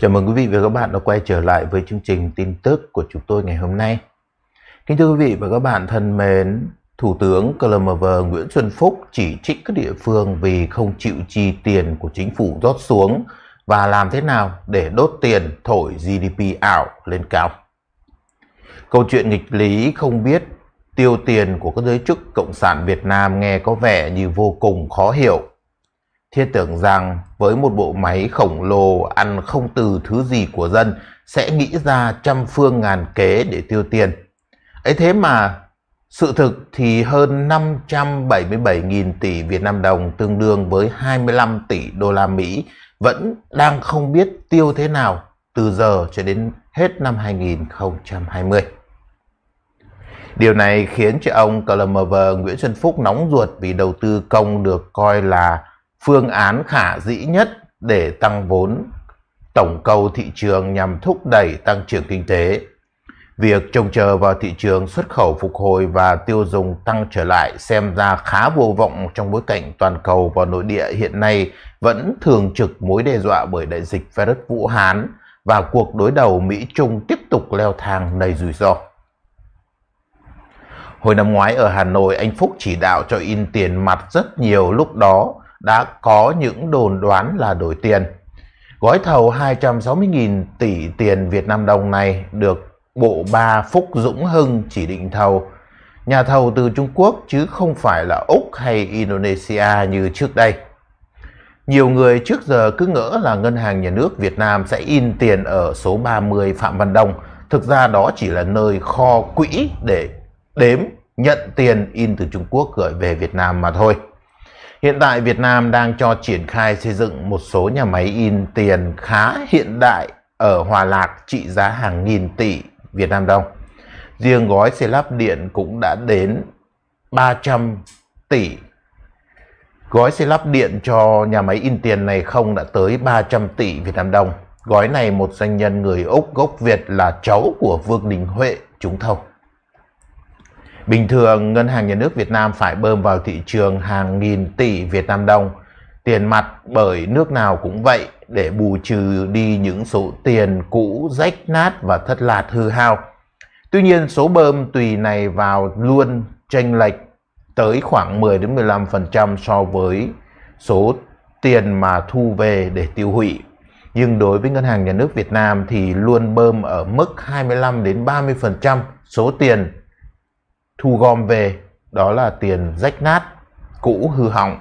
Chào mừng quý vị và các bạn đã quay trở lại với chương trình tin tức của chúng tôi ngày hôm nay. Kính thưa quý vị và các bạn thân mến, Thủ tướng CLMV Nguyễn Xuân Phúc chỉ trích các địa phương vì không chịu chi tiền của chính phủ rót xuống và làm thế nào để đốt tiền thổi GDP ảo lên cao. Câu chuyện nghịch lý không biết tiêu tiền của các giới chức Cộng sản Việt Nam nghe có vẻ như vô cùng khó hiểu Thiết tưởng rằng với một bộ máy khổng lồ ăn không từ thứ gì của dân sẽ nghĩ ra trăm phương ngàn kế để tiêu tiền. ấy thế mà sự thực thì hơn 577.000 tỷ Việt Nam đồng tương đương với 25 tỷ đô la Mỹ vẫn đang không biết tiêu thế nào từ giờ cho đến hết năm 2020. Điều này khiến cho ông Clemever Nguyễn Xuân Phúc nóng ruột vì đầu tư công được coi là phương án khả dĩ nhất để tăng vốn tổng cầu thị trường nhằm thúc đẩy tăng trưởng kinh tế. Việc trông chờ vào thị trường xuất khẩu phục hồi và tiêu dùng tăng trở lại xem ra khá vô vọng trong bối cảnh toàn cầu và nội địa hiện nay vẫn thường trực mối đe dọa bởi đại dịch virus Vũ Hán và cuộc đối đầu Mỹ-Trung tiếp tục leo thang đầy rủi ro. Hồi năm ngoái ở Hà Nội, anh Phúc chỉ đạo cho in tiền mặt rất nhiều lúc đó đã có những đồn đoán là đổi tiền. Gói thầu 260.000 tỷ tiền Việt Nam đồng này được Bộ Ba Phúc Dũng Hưng chỉ định thầu. Nhà thầu từ Trung Quốc chứ không phải là Úc hay Indonesia như trước đây. Nhiều người trước giờ cứ ngỡ là Ngân hàng Nhà nước Việt Nam sẽ in tiền ở số 30 Phạm Văn Đồng. Thực ra đó chỉ là nơi kho quỹ để đếm nhận tiền in từ Trung Quốc gửi về Việt Nam mà thôi. Hiện tại Việt Nam đang cho triển khai xây dựng một số nhà máy in tiền khá hiện đại ở Hòa Lạc trị giá hàng nghìn tỷ Việt Nam đồng. Riêng gói xây lắp điện cũng đã đến 300 tỷ. Gói xây lắp điện cho nhà máy in tiền này không đã tới 300 tỷ Việt Nam đồng. Gói này một doanh nhân người Úc gốc Việt là cháu của Vương Đình Huệ trúng thầu. Bình thường, Ngân hàng Nhà nước Việt Nam phải bơm vào thị trường hàng nghìn tỷ Việt Nam đồng, tiền mặt bởi nước nào cũng vậy để bù trừ đi những số tiền cũ rách nát và thất lạc hư hao. Tuy nhiên, số bơm tùy này vào luôn chênh lệch tới khoảng 10 đến 15% so với số tiền mà thu về để tiêu hủy. Nhưng đối với Ngân hàng Nhà nước Việt Nam thì luôn bơm ở mức 25 đến 30% số tiền thu gom về đó là tiền rách nát cũ hư hỏng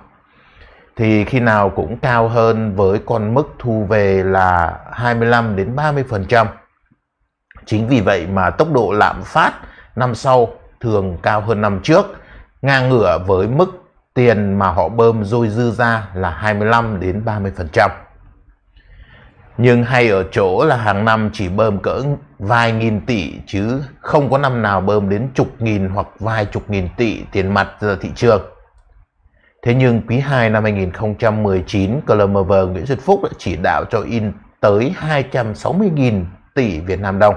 thì khi nào cũng cao hơn với con mức thu về là 25 đến 30%. Chính vì vậy mà tốc độ lạm phát năm sau thường cao hơn năm trước, ngang ngửa với mức tiền mà họ bơm dôi dư ra là 25 đến 30%. Nhưng hay ở chỗ là hàng năm chỉ bơm cỡ vài nghìn tỷ chứ không có năm nào bơm đến chục nghìn hoặc vài chục nghìn tỷ tiền mặt ra thị trường. Thế nhưng quý 2 năm 2019, Clover Nguyễn Xuân Phúc đã chỉ đạo cho in tới 260.000 tỷ Việt Nam đồng.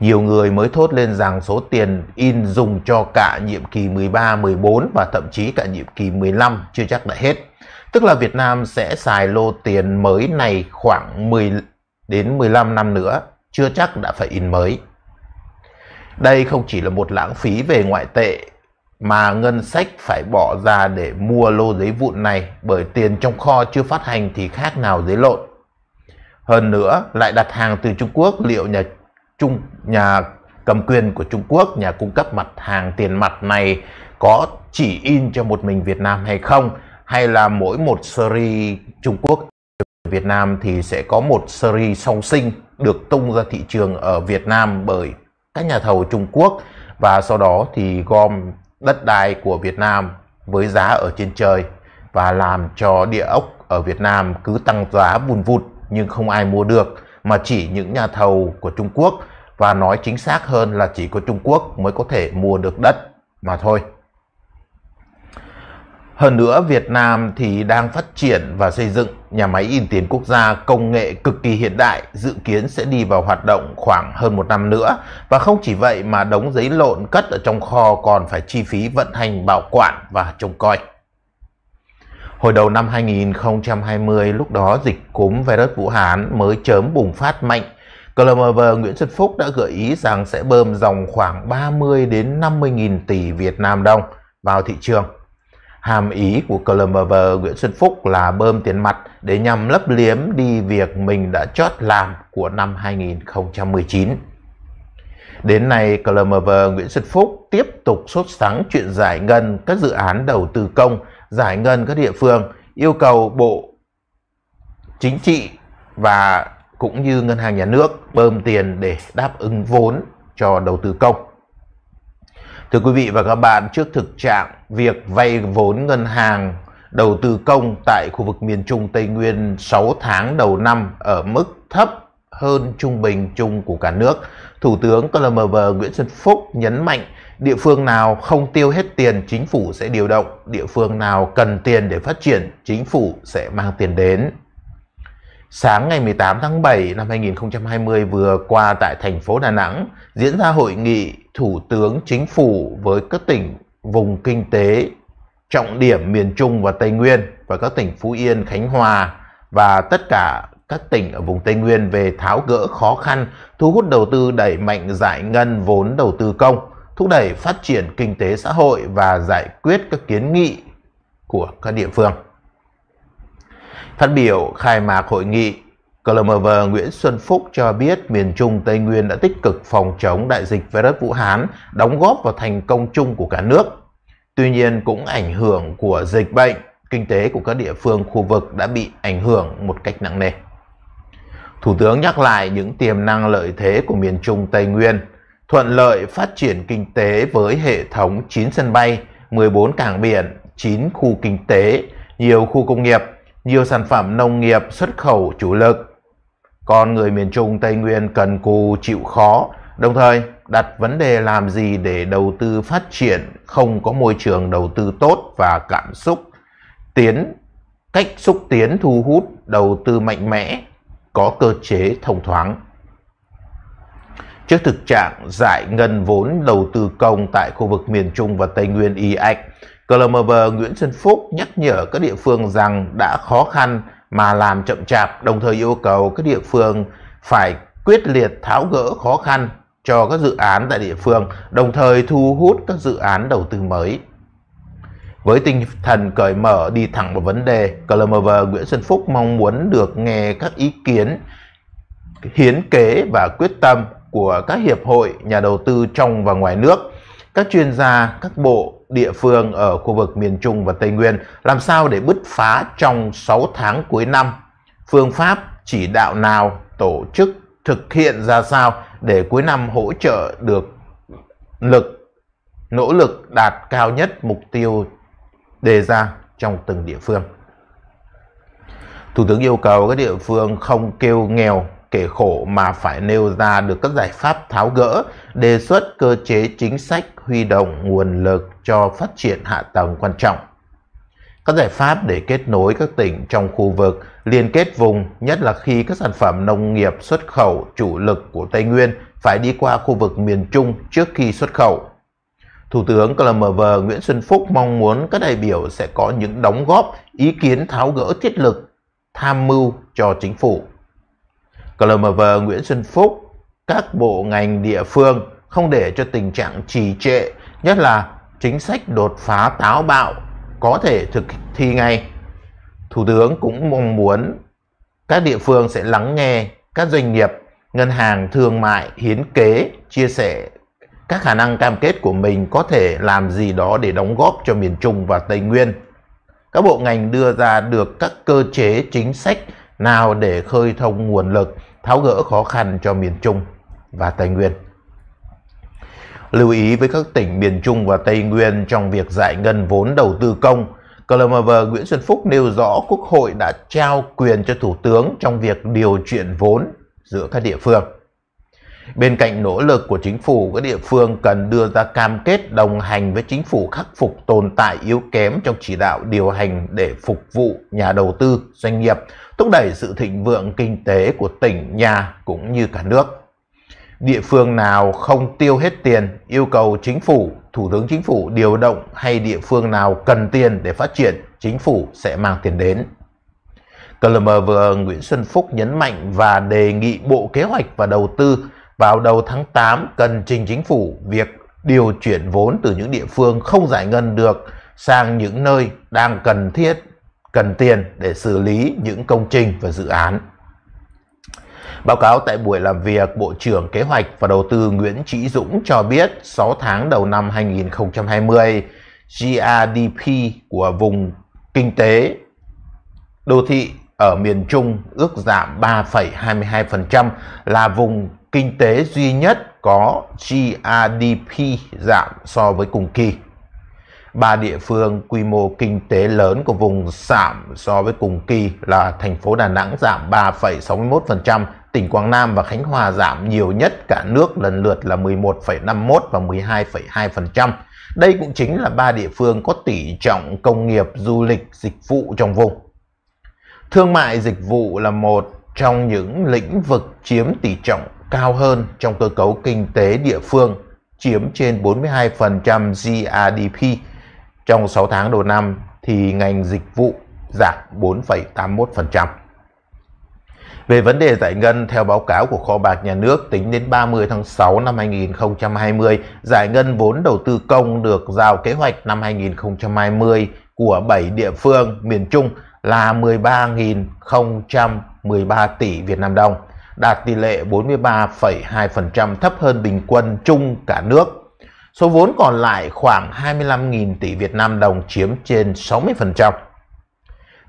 Nhiều người mới thốt lên rằng số tiền in dùng cho cả nhiệm kỳ 13, 14 và thậm chí cả nhiệm kỳ 15 chưa chắc đã hết. Tức là Việt Nam sẽ xài lô tiền mới này khoảng 10 đến 15 năm nữa, chưa chắc đã phải in mới. Đây không chỉ là một lãng phí về ngoại tệ mà ngân sách phải bỏ ra để mua lô giấy vụn này bởi tiền trong kho chưa phát hành thì khác nào giấy lộn. Hơn nữa, lại đặt hàng từ Trung Quốc liệu nhà Trung nhà cầm quyền của Trung Quốc, nhà cung cấp mặt hàng tiền mặt này có chỉ in cho một mình Việt Nam hay không hay là mỗi một series Trung Quốc Việt Nam thì sẽ có một series song sinh được tung ra thị trường ở Việt Nam bởi các nhà thầu Trung Quốc và sau đó thì gom đất đai của Việt Nam với giá ở trên trời và làm cho địa ốc ở Việt Nam cứ tăng giá vùn vụt nhưng không ai mua được mà chỉ những nhà thầu của Trung Quốc và nói chính xác hơn là chỉ có Trung Quốc mới có thể mua được đất mà thôi. Hơn nữa, Việt Nam thì đang phát triển và xây dựng nhà máy in tiền quốc gia công nghệ cực kỳ hiện đại, dự kiến sẽ đi vào hoạt động khoảng hơn một năm nữa. Và không chỉ vậy mà đống giấy lộn cất ở trong kho còn phải chi phí vận hành bảo quản và trông coi. Hồi đầu năm 2020, lúc đó dịch cúm virus Vũ Hán mới chớm bùng phát mạnh, Glover Nguyễn Xuân Phúc đã gợi ý rằng sẽ bơm dòng khoảng 30 đến 50 nghìn tỷ Việt Nam đồng vào thị trường Hàm ý của Columbus Nguyễn Xuân Phúc là bơm tiền mặt để nhằm lấp liếm đi việc mình đã chót làm của năm 2019. Đến nay, Columbus Nguyễn Xuân Phúc tiếp tục sốt sắng chuyện giải ngân các dự án đầu tư công, giải ngân các địa phương, yêu cầu Bộ Chính trị và cũng như Ngân hàng Nhà nước bơm tiền để đáp ứng vốn cho đầu tư công. Thưa quý vị và các bạn, trước thực trạng việc vay vốn ngân hàng đầu tư công tại khu vực miền Trung Tây Nguyên 6 tháng đầu năm ở mức thấp hơn trung bình chung của cả nước, Thủ tướng CLMV Nguyễn Xuân Phúc nhấn mạnh địa phương nào không tiêu hết tiền chính phủ sẽ điều động, địa phương nào cần tiền để phát triển chính phủ sẽ mang tiền đến. Sáng ngày 18 tháng 7 năm 2020 vừa qua tại thành phố Đà Nẵng diễn ra hội nghị Thủ tướng Chính phủ với các tỉnh vùng kinh tế trọng điểm miền Trung và Tây Nguyên và các tỉnh Phú Yên, Khánh Hòa và tất cả các tỉnh ở vùng Tây Nguyên về tháo gỡ khó khăn, thu hút đầu tư đẩy mạnh giải ngân vốn đầu tư công, thúc đẩy phát triển kinh tế xã hội và giải quyết các kiến nghị của các địa phương. Phát biểu khai mạc hội nghị, CLMV Nguyễn Xuân Phúc cho biết miền Trung Tây Nguyên đã tích cực phòng chống đại dịch virus Vũ Hán, đóng góp vào thành công chung của cả nước. Tuy nhiên cũng ảnh hưởng của dịch bệnh, kinh tế của các địa phương khu vực đã bị ảnh hưởng một cách nặng nề. Thủ tướng nhắc lại những tiềm năng lợi thế của miền Trung Tây Nguyên, thuận lợi phát triển kinh tế với hệ thống 9 sân bay, 14 cảng biển, 9 khu kinh tế, nhiều khu công nghiệp, nhiều sản phẩm nông nghiệp xuất khẩu chủ lực. Còn người miền Trung Tây Nguyên cần cù chịu khó, đồng thời đặt vấn đề làm gì để đầu tư phát triển không có môi trường đầu tư tốt và cảm xúc tiến cách xúc tiến thu hút đầu tư mạnh mẽ có cơ chế thông thoáng. Trước thực trạng giải ngân vốn đầu tư công tại khu vực miền Trung và Tây Nguyên y ạch, CLMV Nguyễn Xuân Phúc nhắc nhở các địa phương rằng đã khó khăn mà làm chậm chạp, đồng thời yêu cầu các địa phương phải quyết liệt tháo gỡ khó khăn cho các dự án tại địa phương, đồng thời thu hút các dự án đầu tư mới. Với tinh thần cởi mở đi thẳng vào vấn đề, CLMV Nguyễn Xuân Phúc mong muốn được nghe các ý kiến hiến kế và quyết tâm của các hiệp hội, nhà đầu tư trong và ngoài nước, các chuyên gia, các bộ, địa phương ở khu vực miền Trung và Tây Nguyên làm sao để bứt phá trong 6 tháng cuối năm? Phương pháp chỉ đạo nào, tổ chức thực hiện ra sao để cuối năm hỗ trợ được lực nỗ lực đạt cao nhất mục tiêu đề ra trong từng địa phương. Thủ tướng yêu cầu các địa phương không kêu nghèo kể khổ mà phải nêu ra được các giải pháp tháo gỡ, đề xuất cơ chế chính sách huy động nguồn lực cho phát triển hạ tầng quan trọng. Các giải pháp để kết nối các tỉnh trong khu vực, liên kết vùng, nhất là khi các sản phẩm nông nghiệp xuất khẩu chủ lực của Tây Nguyên phải đi qua khu vực miền Trung trước khi xuất khẩu. Thủ tướng CLMV Nguyễn Xuân Phúc mong muốn các đại biểu sẽ có những đóng góp, ý kiến tháo gỡ thiết lực, tham mưu cho chính phủ. CLMV Nguyễn Xuân Phúc, các bộ ngành địa phương không để cho tình trạng trì trệ, nhất là chính sách đột phá táo bạo có thể thực thi ngay. Thủ tướng cũng mong muốn các địa phương sẽ lắng nghe các doanh nghiệp, ngân hàng thương mại hiến kế chia sẻ các khả năng cam kết của mình có thể làm gì đó để đóng góp cho miền Trung và Tây Nguyên. Các bộ ngành đưa ra được các cơ chế chính sách nào để khơi thông nguồn lực tháo gỡ khó khăn cho miền Trung và Tây Nguyên. Lưu ý với các tỉnh miền Trung và Tây Nguyên trong việc giải ngân vốn đầu tư công, Clover Nguyễn Xuân Phúc nêu rõ Quốc hội đã trao quyền cho Thủ tướng trong việc điều chuyển vốn giữa các địa phương. Bên cạnh nỗ lực của chính phủ, các địa phương cần đưa ra cam kết đồng hành với chính phủ khắc phục tồn tại yếu kém trong chỉ đạo điều hành để phục vụ nhà đầu tư, doanh nghiệp thúc đẩy sự thịnh vượng kinh tế của tỉnh, nhà cũng như cả nước. Địa phương nào không tiêu hết tiền, yêu cầu chính phủ, thủ tướng chính phủ điều động hay địa phương nào cần tiền để phát triển, chính phủ sẽ mang tiền đến. CLMV Nguyễn Xuân Phúc nhấn mạnh và đề nghị Bộ Kế hoạch và Đầu tư vào đầu tháng 8 cần trình chính phủ việc điều chuyển vốn từ những địa phương không giải ngân được sang những nơi đang cần thiết cần tiền để xử lý những công trình và dự án. Báo cáo tại buổi làm việc, Bộ trưởng Kế hoạch và Đầu tư Nguyễn Trí Dũng cho biết 6 tháng đầu năm 2020, GRDP của vùng kinh tế đô thị ở miền Trung ước giảm 3,22% là vùng kinh tế duy nhất có GRDP giảm so với cùng kỳ ba địa phương quy mô kinh tế lớn của vùng giảm so với cùng kỳ là thành phố Đà Nẵng giảm 3,61%, tỉnh Quảng Nam và Khánh Hòa giảm nhiều nhất cả nước lần lượt là 11,51 và 12,2%. Đây cũng chính là ba địa phương có tỷ trọng công nghiệp, du lịch, dịch vụ trong vùng. Thương mại dịch vụ là một trong những lĩnh vực chiếm tỷ trọng cao hơn trong cơ cấu kinh tế địa phương, chiếm trên 42% GRDP trong 6 tháng đầu năm thì ngành dịch vụ giảm 4,81%. Về vấn đề giải ngân, theo báo cáo của Kho bạc Nhà nước, tính đến 30 tháng 6 năm 2020, giải ngân vốn đầu tư công được giao kế hoạch năm 2020 của 7 địa phương miền Trung là 13.013 tỷ Việt Nam đồng, đạt tỷ lệ 43,2% thấp hơn bình quân chung cả nước Số vốn còn lại khoảng 25.000 tỷ Việt Nam đồng chiếm trên 60%.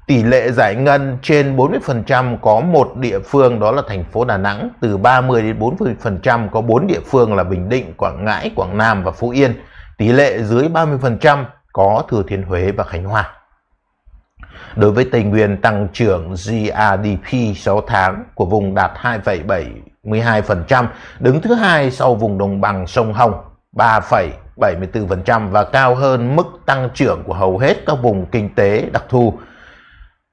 Tỷ lệ giải ngân trên 40% có một địa phương đó là thành phố Đà Nẵng, từ 30 đến 40% có bốn địa phương là Bình Định, Quảng Ngãi, Quảng Nam và Phú Yên. Tỷ lệ dưới 30% có Thừa Thiên Huế và Khánh Hòa. Đối với Tây Nguyên, tăng trưởng GRDP 6 tháng của vùng đạt 2,72%, đứng thứ hai sau vùng đồng bằng sông Hồng 3,74% và cao hơn mức tăng trưởng của hầu hết các vùng kinh tế đặc thù.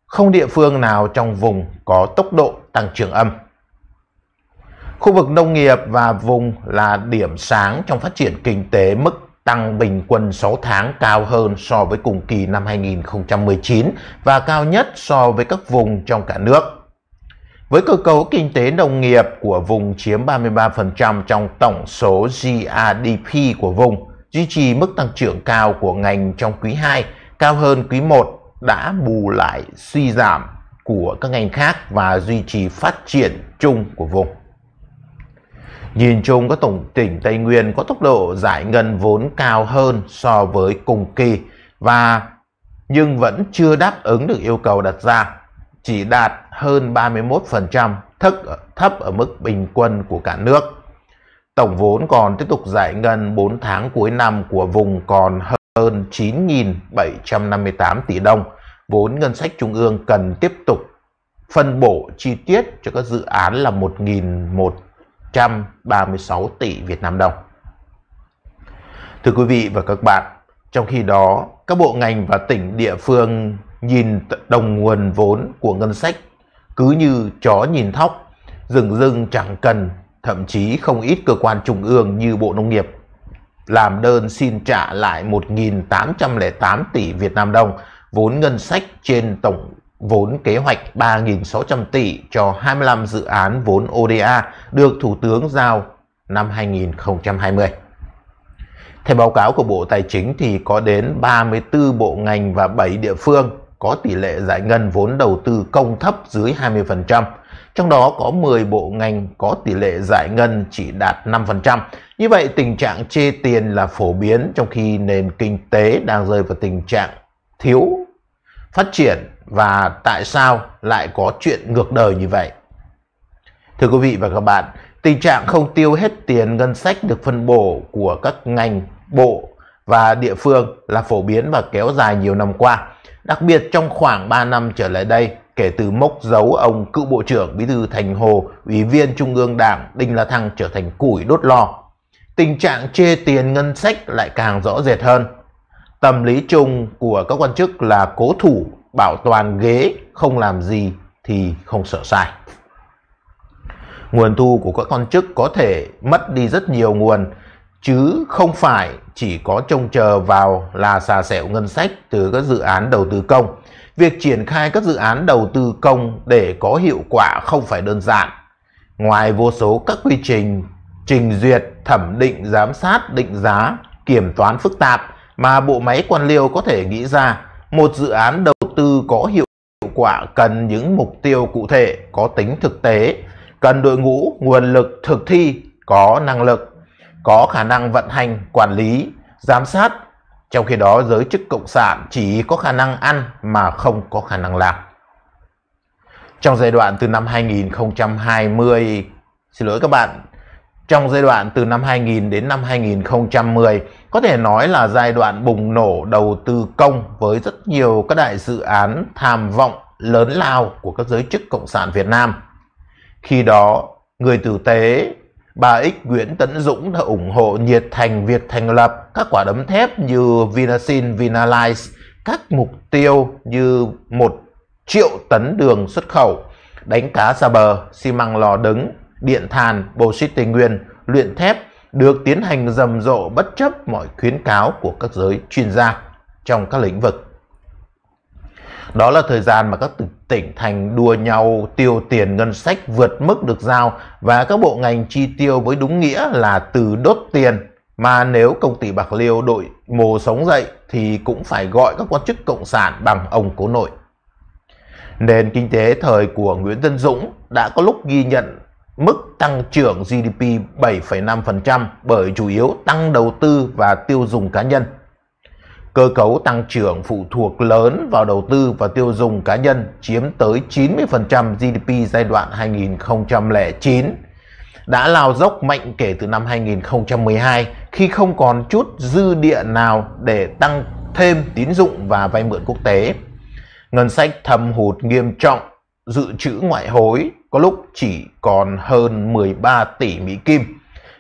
Không địa phương nào trong vùng có tốc độ tăng trưởng âm. Khu vực nông nghiệp và vùng là điểm sáng trong phát triển kinh tế mức tăng bình quân 6 tháng cao hơn so với cùng kỳ năm 2019 và cao nhất so với các vùng trong cả nước. Với cơ cấu kinh tế nông nghiệp của vùng chiếm 33% trong tổng số GRDP của vùng, duy trì mức tăng trưởng cao của ngành trong quý 2 cao hơn quý 1 đã bù lại suy giảm của các ngành khác và duy trì phát triển chung của vùng. Nhìn chung các tổng tỉnh Tây Nguyên có tốc độ giải ngân vốn cao hơn so với cùng kỳ và nhưng vẫn chưa đáp ứng được yêu cầu đặt ra, chỉ đạt hơn 31%, thấp, thấp ở mức bình quân của cả nước. Tổng vốn còn tiếp tục giải ngân 4 tháng cuối năm của vùng còn hơn 9.758 tỷ đồng. Vốn ngân sách trung ương cần tiếp tục phân bổ chi tiết cho các dự án là 1.136 tỷ Việt Nam đồng. Thưa quý vị và các bạn, trong khi đó, các bộ ngành và tỉnh địa phương nhìn đồng nguồn vốn của ngân sách cứ như chó nhìn thóc, rừng rừng chẳng cần, thậm chí không ít cơ quan trung ương như Bộ Nông nghiệp làm đơn xin trả lại 1.808 tỷ Việt Nam đồng, vốn ngân sách trên tổng vốn kế hoạch 3.600 tỷ cho 25 dự án vốn ODA được Thủ tướng giao năm 2020. Theo báo cáo của Bộ Tài chính thì có đến 34 bộ ngành và 7 địa phương có tỷ lệ giải ngân vốn đầu tư công thấp dưới 20%, trong đó có 10 bộ ngành có tỷ lệ giải ngân chỉ đạt 5%. Như vậy tình trạng chê tiền là phổ biến trong khi nền kinh tế đang rơi vào tình trạng thiếu phát triển và tại sao lại có chuyện ngược đời như vậy? Thưa quý vị và các bạn, tình trạng không tiêu hết tiền ngân sách được phân bổ của các ngành, bộ và địa phương là phổ biến và kéo dài nhiều năm qua. Đặc biệt trong khoảng 3 năm trở lại đây, kể từ mốc dấu ông cựu Bộ trưởng Bí thư Thành Hồ, Ủy viên Trung ương Đảng Đinh La Thăng trở thành củi đốt lò, tình trạng chê tiền ngân sách lại càng rõ rệt hơn. Tâm lý chung của các quan chức là cố thủ, bảo toàn ghế, không làm gì thì không sợ sai. Nguồn thu của các quan chức có thể mất đi rất nhiều nguồn chứ không phải chỉ có trông chờ vào là xà xẻo ngân sách từ các dự án đầu tư công. Việc triển khai các dự án đầu tư công để có hiệu quả không phải đơn giản. Ngoài vô số các quy trình trình duyệt, thẩm định, giám sát, định giá, kiểm toán phức tạp mà bộ máy quan liêu có thể nghĩ ra, một dự án đầu tư có hiệu quả cần những mục tiêu cụ thể, có tính thực tế, cần đội ngũ, nguồn lực thực thi, có năng lực có khả năng vận hành, quản lý, giám sát, trong khi đó giới chức cộng sản chỉ có khả năng ăn mà không có khả năng làm. Trong giai đoạn từ năm 2020, xin lỗi các bạn, trong giai đoạn từ năm 2000 đến năm 2010 có thể nói là giai đoạn bùng nổ đầu tư công với rất nhiều các đại dự án tham vọng lớn lao của các giới chức cộng sản Việt Nam. Khi đó, người tử tế Bà X Nguyễn Tấn Dũng đã ủng hộ nhiệt thành việc thành lập các quả đấm thép như Vinasin, Vinalize, các mục tiêu như một triệu tấn đường xuất khẩu, đánh cá xa bờ, xi măng lò đứng, điện than, bồ xít Tây Nguyên, luyện thép được tiến hành rầm rộ bất chấp mọi khuyến cáo của các giới chuyên gia trong các lĩnh vực. Đó là thời gian mà các tỉnh thành đua nhau tiêu tiền ngân sách vượt mức được giao và các bộ ngành chi tiêu với đúng nghĩa là từ đốt tiền mà nếu công ty Bạc Liêu đội mồ sống dậy thì cũng phải gọi các quan chức cộng sản bằng ông cố nội. Nền kinh tế thời của Nguyễn Tân Dũng đã có lúc ghi nhận mức tăng trưởng GDP 7,5% bởi chủ yếu tăng đầu tư và tiêu dùng cá nhân. Cơ cấu tăng trưởng phụ thuộc lớn vào đầu tư và tiêu dùng cá nhân chiếm tới 90% GDP giai đoạn 2009 đã lao dốc mạnh kể từ năm 2012 khi không còn chút dư địa nào để tăng thêm tín dụng và vay mượn quốc tế. Ngân sách thâm hụt nghiêm trọng, dự trữ ngoại hối có lúc chỉ còn hơn 13 tỷ Mỹ Kim.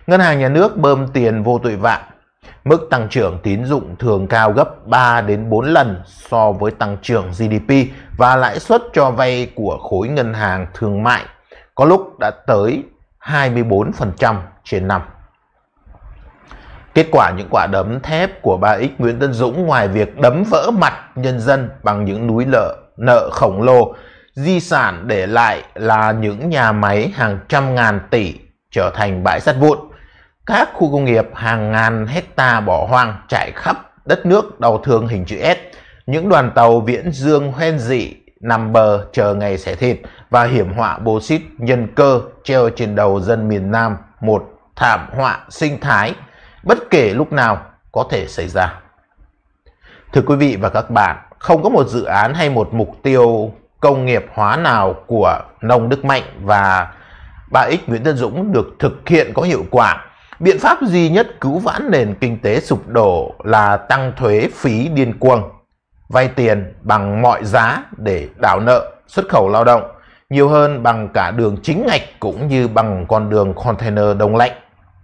Ngân hàng nhà nước bơm tiền vô tội vạ Mức tăng trưởng tín dụng thường cao gấp 3 đến 4 lần so với tăng trưởng GDP và lãi suất cho vay của khối ngân hàng thương mại có lúc đã tới 24% trên năm. Kết quả những quả đấm thép của bà X Nguyễn Tân Dũng ngoài việc đấm vỡ mặt nhân dân bằng những núi lợ, nợ khổng lồ, di sản để lại là những nhà máy hàng trăm ngàn tỷ trở thành bãi sắt vụn các khu công nghiệp hàng ngàn hecta bỏ hoang trải khắp đất nước đau thương hình chữ S. Những đoàn tàu viễn dương hoen dị nằm bờ chờ ngày xẻ thịt và hiểm họa bô xít nhân cơ treo trên đầu dân miền Nam một thảm họa sinh thái bất kể lúc nào có thể xảy ra. Thưa quý vị và các bạn, không có một dự án hay một mục tiêu công nghiệp hóa nào của Nông Đức Mạnh và bà Ích Nguyễn Tân Dũng được thực hiện có hiệu quả Biện pháp duy nhất cứu vãn nền kinh tế sụp đổ là tăng thuế phí điên cuồng, vay tiền bằng mọi giá để đảo nợ, xuất khẩu lao động, nhiều hơn bằng cả đường chính ngạch cũng như bằng con đường container đông lạnh.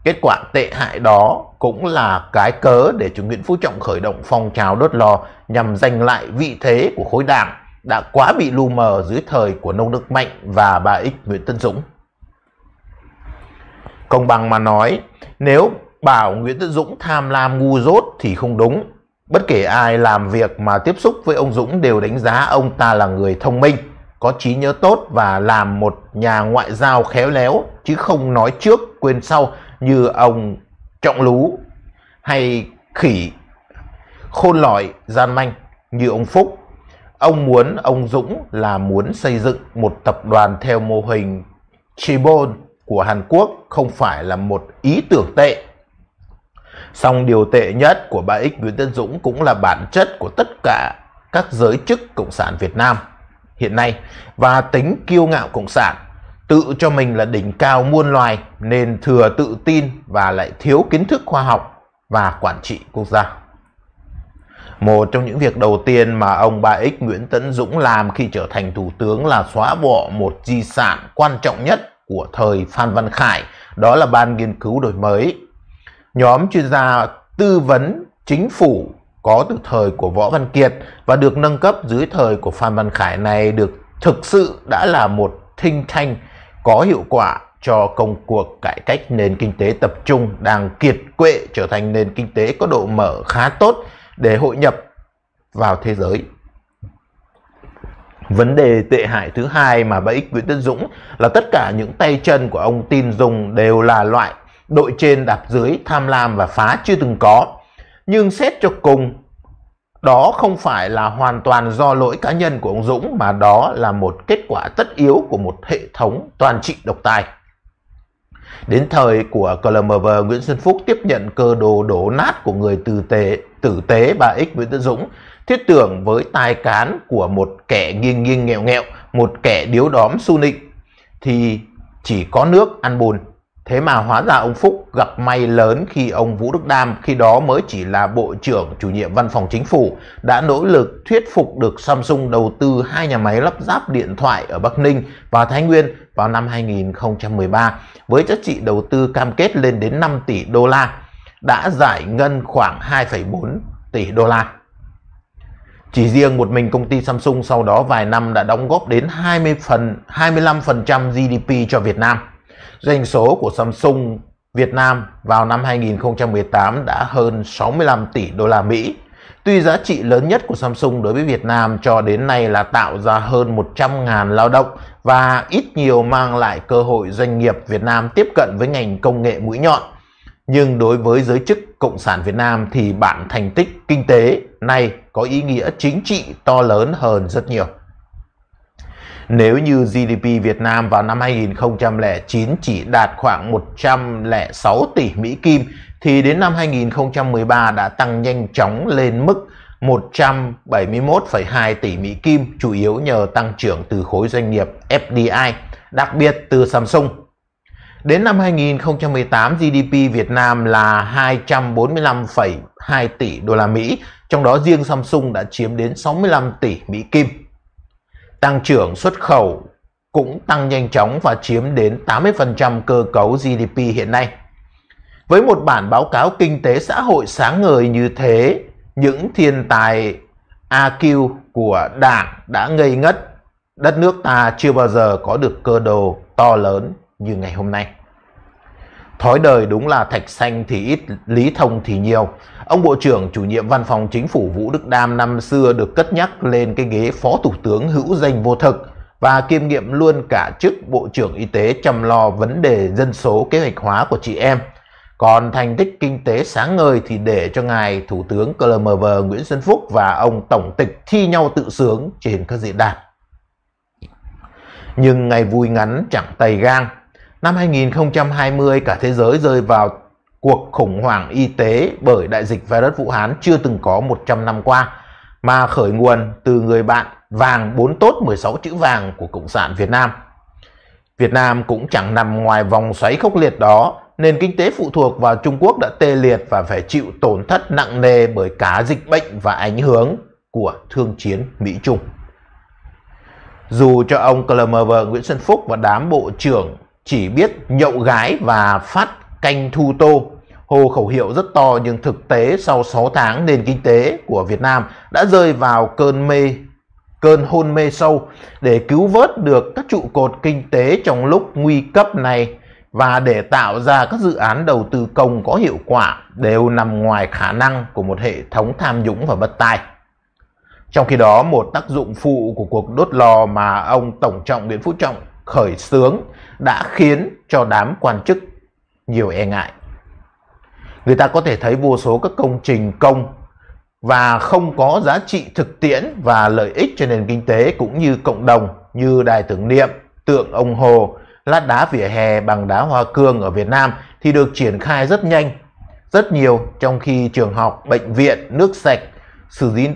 Kết quả tệ hại đó cũng là cái cớ để chủ Nguyễn Phú Trọng khởi động phong trào đốt lò nhằm giành lại vị thế của khối đảng đã quá bị lu mờ dưới thời của nông đức mạnh và bà ích Nguyễn Tân Dũng. Công bằng mà nói, nếu bảo Nguyễn Tất Dũng tham lam ngu dốt thì không đúng. Bất kể ai làm việc mà tiếp xúc với ông Dũng đều đánh giá ông ta là người thông minh, có trí nhớ tốt và làm một nhà ngoại giao khéo léo, chứ không nói trước quên sau như ông Trọng Lú hay Khỉ, Khôn Lỏi, Gian Manh như ông Phúc. Ông muốn ông Dũng là muốn xây dựng một tập đoàn theo mô hình Chibon của Hàn Quốc không phải là một ý tưởng tệ. Song điều tệ nhất của bà X Nguyễn Tân Dũng cũng là bản chất của tất cả các giới chức Cộng sản Việt Nam hiện nay và tính kiêu ngạo Cộng sản tự cho mình là đỉnh cao muôn loài nên thừa tự tin và lại thiếu kiến thức khoa học và quản trị quốc gia. Một trong những việc đầu tiên mà ông Ba X Nguyễn Tấn Dũng làm khi trở thành thủ tướng là xóa bỏ một di sản quan trọng nhất của thời Phan Văn Khải, đó là Ban Nghiên cứu Đổi mới. Nhóm chuyên gia tư vấn chính phủ có từ thời của Võ Văn Kiệt và được nâng cấp dưới thời của Phan Văn Khải này được thực sự đã là một thinh thanh có hiệu quả cho công cuộc cải cách nền kinh tế tập trung đang kiệt quệ trở thành nền kinh tế có độ mở khá tốt để hội nhập vào thế giới Vấn đề tệ hại thứ hai mà bẫy Nguyễn Đức Dũng là tất cả những tay chân của ông Tin dùng đều là loại đội trên đạp dưới tham lam và phá chưa từng có. Nhưng xét cho cùng, đó không phải là hoàn toàn do lỗi cá nhân của ông Dũng mà đó là một kết quả tất yếu của một hệ thống toàn trị độc tài. Đến thời của CLMV, Nguyễn Xuân Phúc tiếp nhận cơ đồ đổ nát của người tử tế, tử tế bà X Nguyễn Tân Dũng thiết tưởng với tài cán của một kẻ nghiêng nghiêng nghèo nghèo, một kẻ điếu đóm su nịnh, thì chỉ có nước ăn bùn. Thế mà hóa ra ông Phúc gặp may lớn khi ông Vũ Đức Đam khi đó mới chỉ là Bộ trưởng chủ nhiệm văn phòng chính phủ đã nỗ lực thuyết phục được Samsung đầu tư hai nhà máy lắp ráp điện thoại ở Bắc Ninh và Thái Nguyên vào năm 2013 với giá trị đầu tư cam kết lên đến 5 tỷ đô la đã giải ngân khoảng 2,4 tỷ đô la. Chỉ riêng một mình công ty Samsung sau đó vài năm đã đóng góp đến 20 phần 25% GDP cho Việt Nam. Doanh số của Samsung Việt Nam vào năm 2018 đã hơn 65 tỷ đô la Mỹ. Tuy giá trị lớn nhất của Samsung đối với Việt Nam cho đến nay là tạo ra hơn 100.000 lao động và ít nhiều mang lại cơ hội doanh nghiệp Việt Nam tiếp cận với ngành công nghệ mũi nhọn nhưng đối với giới chức Cộng sản Việt Nam thì bản thành tích kinh tế này có ý nghĩa chính trị to lớn hơn rất nhiều. Nếu như GDP Việt Nam vào năm 2009 chỉ đạt khoảng 106 tỷ Mỹ Kim thì đến năm 2013 đã tăng nhanh chóng lên mức 171,2 tỷ Mỹ Kim chủ yếu nhờ tăng trưởng từ khối doanh nghiệp FDI, đặc biệt từ Samsung Đến năm 2018, GDP Việt Nam là 245,2 tỷ đô la Mỹ, trong đó riêng Samsung đã chiếm đến 65 tỷ Mỹ Kim. Tăng trưởng xuất khẩu cũng tăng nhanh chóng và chiếm đến 80% cơ cấu GDP hiện nay. Với một bản báo cáo kinh tế xã hội sáng ngời như thế, những thiên tài AQ của Đảng đã ngây ngất. Đất nước ta chưa bao giờ có được cơ đồ to lớn như ngày hôm nay. Thói đời đúng là thạch xanh thì ít, lý thông thì nhiều. Ông Bộ trưởng chủ nhiệm văn phòng chính phủ Vũ Đức Đam năm xưa được cất nhắc lên cái ghế Phó Thủ tướng hữu danh vô thực và kiêm nhiệm luôn cả chức Bộ trưởng Y tế chăm lo vấn đề dân số kế hoạch hóa của chị em. Còn thành tích kinh tế sáng ngời thì để cho ngài Thủ tướng CLMV Nguyễn Xuân Phúc và ông Tổng tịch thi nhau tự sướng trên các diễn đàn. Nhưng ngày vui ngắn chẳng tay gang, Năm 2020, cả thế giới rơi vào cuộc khủng hoảng y tế bởi đại dịch virus Vũ Hán chưa từng có 100 năm qua, mà khởi nguồn từ người bạn vàng 4 tốt 16 chữ vàng của Cộng sản Việt Nam. Việt Nam cũng chẳng nằm ngoài vòng xoáy khốc liệt đó, nền kinh tế phụ thuộc vào Trung Quốc đã tê liệt và phải chịu tổn thất nặng nề bởi cả dịch bệnh và ảnh hưởng của thương chiến Mỹ-Trung. Dù cho ông Clemever Nguyễn Xuân Phúc và đám bộ trưởng chỉ biết nhậu gái và phát canh thu tô. Hồ khẩu hiệu rất to nhưng thực tế sau 6 tháng nền kinh tế của Việt Nam đã rơi vào cơn mê cơn hôn mê sâu để cứu vớt được các trụ cột kinh tế trong lúc nguy cấp này và để tạo ra các dự án đầu tư công có hiệu quả đều nằm ngoài khả năng của một hệ thống tham nhũng và bất tài. Trong khi đó, một tác dụng phụ của cuộc đốt lò mà ông Tổng trọng Nguyễn Phú Trọng khởi xướng đã khiến cho đám quan chức nhiều e ngại. Người ta có thể thấy vô số các công trình công và không có giá trị thực tiễn và lợi ích cho nền kinh tế cũng như cộng đồng như đài tưởng niệm, tượng ông Hồ, lát đá vỉa hè bằng đá hoa cương ở Việt Nam thì được triển khai rất nhanh, rất nhiều trong khi trường học, bệnh viện, nước sạch, xử lý,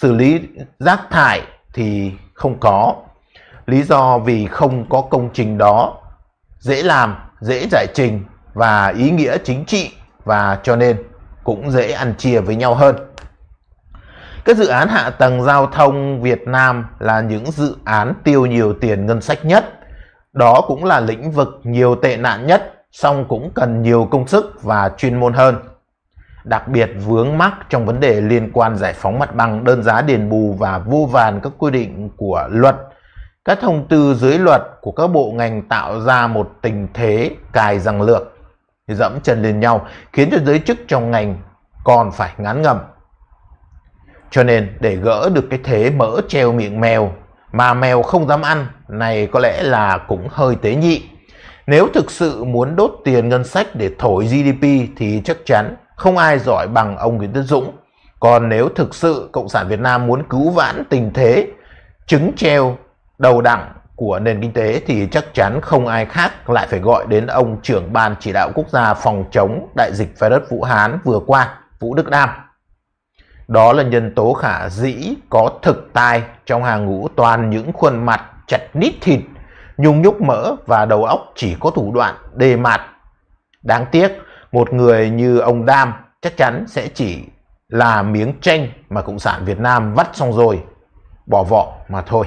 xử lý rác thải thì không có lý do vì không có công trình đó dễ làm dễ giải trình và ý nghĩa chính trị và cho nên cũng dễ ăn chia với nhau hơn các dự án hạ tầng giao thông việt nam là những dự án tiêu nhiều tiền ngân sách nhất đó cũng là lĩnh vực nhiều tệ nạn nhất song cũng cần nhiều công sức và chuyên môn hơn đặc biệt vướng mắc trong vấn đề liên quan giải phóng mặt bằng đơn giá đền bù và vô vàn các quy định của luật các thông tư dưới luật của các bộ ngành tạo ra một tình thế cài răng lược, dẫm chân lên nhau, khiến cho giới chức trong ngành còn phải ngán ngầm. Cho nên để gỡ được cái thế mỡ treo miệng mèo mà mèo không dám ăn này có lẽ là cũng hơi tế nhị. Nếu thực sự muốn đốt tiền ngân sách để thổi GDP thì chắc chắn không ai giỏi bằng ông Nguyễn Tất Dũng. Còn nếu thực sự Cộng sản Việt Nam muốn cứu vãn tình thế, trứng treo đầu đẳng của nền kinh tế thì chắc chắn không ai khác lại phải gọi đến ông trưởng ban chỉ đạo quốc gia phòng chống đại dịch virus Vũ Hán vừa qua, Vũ Đức Đam. Đó là nhân tố khả dĩ có thực tài trong hàng ngũ toàn những khuôn mặt chặt nít thịt, nhung nhúc mỡ và đầu óc chỉ có thủ đoạn đề mặt. Đáng tiếc, một người như ông Đam chắc chắn sẽ chỉ là miếng tranh mà Cộng sản Việt Nam vắt xong rồi, bỏ vỏ mà thôi.